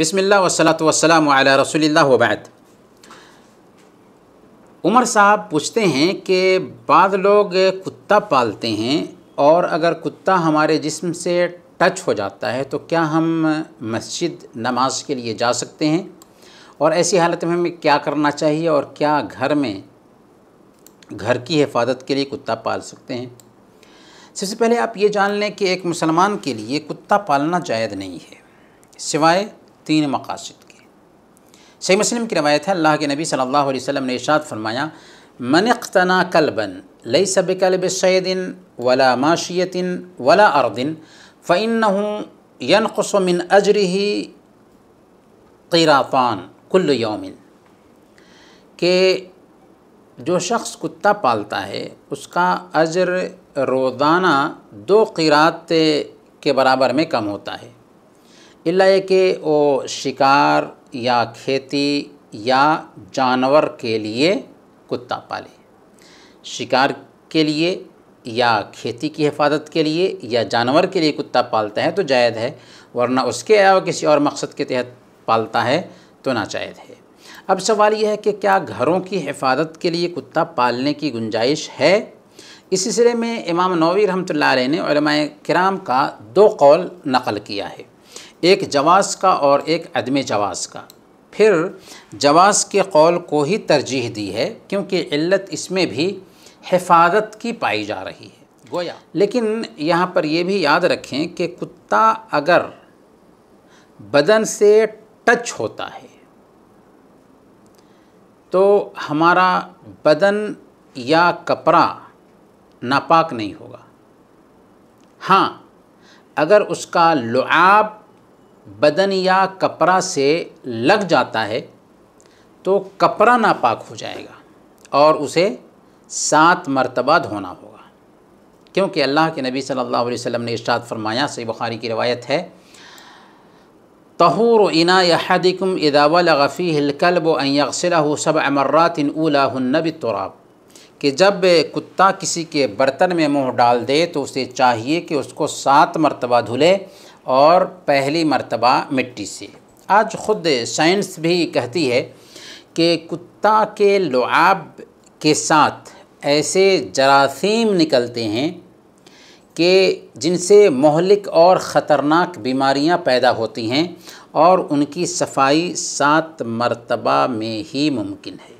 बसमिल्ला वसलात वसलाम रसोल्ला वबाद उमर साहब पूछते हैं कि बाद लोग कुत्ता पालते हैं और अगर कुत्ता हमारे जिस्म से टच हो जाता है तो क्या हम मस्जिद नमाज के लिए जा सकते हैं और ऐसी हालत में हमें क्या करना चाहिए और क्या घर में घर की हिफाजत के लिए कुत्ता पाल सकते हैं सबसे पहले आप ये जान लें कि एक मुसलमान के लिए कुत्ता पालना जायज़ नहीं है सिवाय तीन मकासद की सही मुस्लिम की रवायत है अल्लाह के नबी सल्लल्लाहु वसम ने इशाद फरमाया मनख्तना कलबन लई सब कलब सैदिन वला माशियतिन वला अरदिन फ़ैन फ़िन अजर ही क़िरातान कुल यौमिन के जो शख्स कुत्ता पालता है उसका अजर रोज़ाना दो क़िरात के बराबर में कम होता है इलाए के वो शिकार या खेती या जानवर के लिए कुत्ता पाले शिकार के लिए या खेती की हिफाजत के लिए या जानवर के लिए कुत्ता पालता है तो जायद है वरना उसके अलावा किसी और मकसद के तहत पालता है तो नाजायज़ है अब सवाल यह है कि क्या घरों की हिफाजत के लिए कुत्ता पालने की गुंजाइश है इस सिलसिले में इमाम नवी रहमत ने कराम का दो कौल नकल किया है एक जवास का और एक अदम जवास का फिर जवास के कौल को ही तरजीह दी है क्योंकि इल्लत इसमें भी हिफाजत की पाई जा रही है गोया लेकिन यहाँ पर यह भी याद रखें कि कुत्ता अगर बदन से टच होता है तो हमारा बदन या कपड़ा नापाक नहीं होगा हाँ अगर उसका लुआब बदन या कपड़ा से लग जाता है तो कपड़ा नापाक हो जाएगा और उसे सात मरतबा धोना होगा क्योंकि अल्लाह के नबी सल्लल्लाहु अलैहि वसल्लम ने इर्शाद फरमाया सही बुखारी की रवायत है तहूर इना यहदिकुम इदावल गफ़ी अक्सर हो सब अमर्रात इन उलाहनब तुराब कि जब कुत्ता किसी के बर्तन में मुँह डाल दे तो उसे चाहिए कि उसको सात मरतबा धुले और पहली मर्तबा मिट्टी से आज ख़ुद साइंस भी कहती है कि कुत्ता के लुआब के साथ ऐसे जरासीम निकलते हैं कि जिनसे मोहलिक और ख़तरनाक बीमारियां पैदा होती हैं और उनकी सफाई सात मर्तबा में ही मुमकिन है